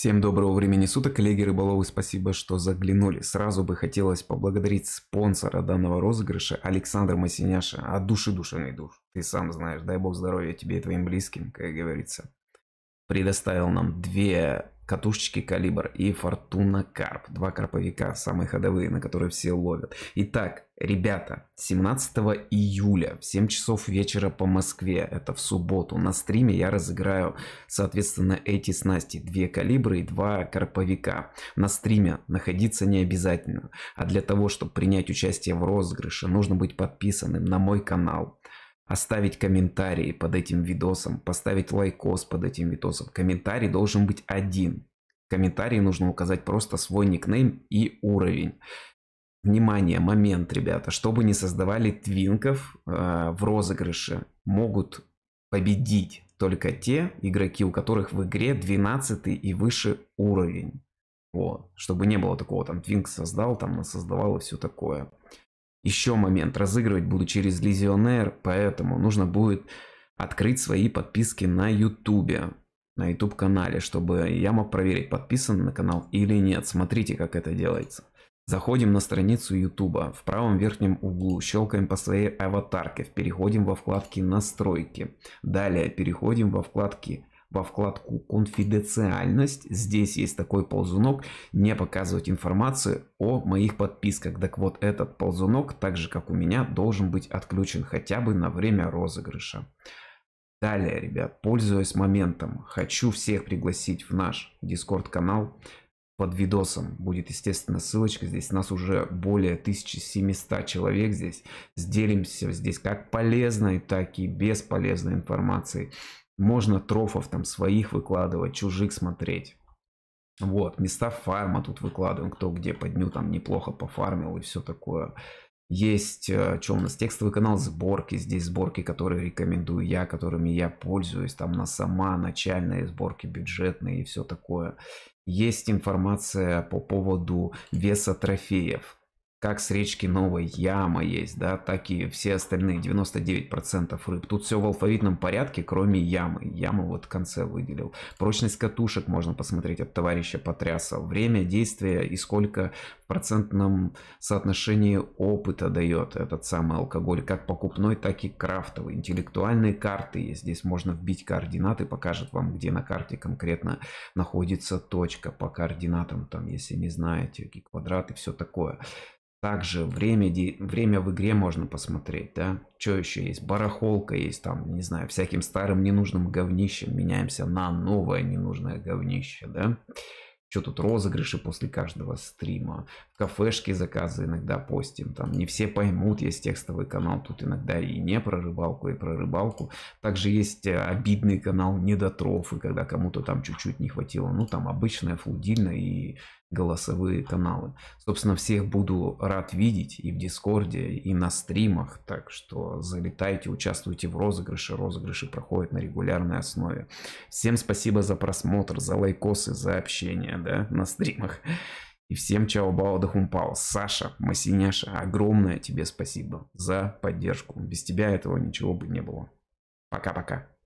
Всем доброго времени суток, коллеги рыболовы, спасибо, что заглянули. Сразу бы хотелось поблагодарить спонсора данного розыгрыша Александра Масиняша от а души душевный душ. Ты сам знаешь, дай бог здоровья тебе и твоим близким, как говорится. Предоставил нам две катушечки калибр и фортуна карп. Два карповика, самые ходовые, на которые все ловят. Итак, Ребята, 17 июля в 7 часов вечера по Москве, это в субботу, на стриме я разыграю, соответственно, эти снасти, две калибры и два карповика. На стриме находиться не обязательно, а для того, чтобы принять участие в розыгрыше, нужно быть подписанным на мой канал оставить комментарии под этим видосом, поставить лайкос под этим видосом. Комментарий должен быть один. В комментарии нужно указать просто свой никнейм и уровень. Внимание, момент, ребята, чтобы не создавали твинков э, в розыгрыше, могут победить только те игроки, у которых в игре 12 и выше уровень. Вот. Чтобы не было такого, там, Твинк создал, там, создавал и все такое. Еще момент. Разыгрывать буду через Лизионер, поэтому нужно будет открыть свои подписки на Ютубе, на YouTube канале, чтобы я мог проверить, подписан на канал или нет. Смотрите, как это делается. Заходим на страницу YouTube, в правом верхнем углу щелкаем по своей аватарке, переходим во вкладке «Настройки». Далее переходим во вкладке, во вкладку «Конфиденциальность». Здесь есть такой ползунок «Не показывать информацию о моих подписках». Так вот, этот ползунок, так же как у меня, должен быть отключен хотя бы на время розыгрыша. Далее, ребят, пользуясь моментом, хочу всех пригласить в наш Discord канал под видосом будет, естественно, ссылочка здесь. Нас уже более 1700 человек здесь. Сделимся здесь как полезной, так и бесполезной информацией. Можно трофов там своих выкладывать, чужих смотреть. Вот, места фарма тут выкладываем, кто где по там неплохо пофармил и все такое. Есть, э, что у нас, текстовый канал сборки. Здесь сборки, которые рекомендую я, которыми я пользуюсь. Там на сама начальные сборки бюджетные и все такое. Есть информация по поводу веса трофеев как с речки Новой Яма есть, да, так и все остальные 99% рыб. Тут все в алфавитном порядке, кроме ямы. Яму вот в конце выделил. Прочность катушек можно посмотреть от товарища Потряса. Время действия и сколько в процентном соотношении опыта дает этот самый алкоголь. Как покупной, так и крафтовый. Интеллектуальные карты есть. Здесь можно вбить координаты, покажет вам, где на карте конкретно находится точка по координатам, там, если не знаете, какие квадраты, все такое. Также время, время в игре можно посмотреть, да? Что еще есть? Барахолка есть там, не знаю, всяким старым ненужным говнищем меняемся на новое ненужное говнище, да? Что тут розыгрыши после каждого стрима? В кафешке заказы иногда постим. Там не все поймут, есть текстовый канал. Тут иногда и не про рыбалку, и про рыбалку. Также есть э, обидный канал недотрофы, когда кому-то там чуть-чуть не хватило. Ну там обычная флудильная и голосовые каналы. Собственно, всех буду рад видеть и в Дискорде, и на стримах. Так что залетайте, участвуйте в розыгрыше. Розыгрыши проходят на регулярной основе. Всем спасибо за просмотр, за лайкосы, за общение да, на стримах. И всем чао бао да хумпао. Саша, Масиняша, огромное тебе спасибо за поддержку. Без тебя этого ничего бы не было. Пока-пока.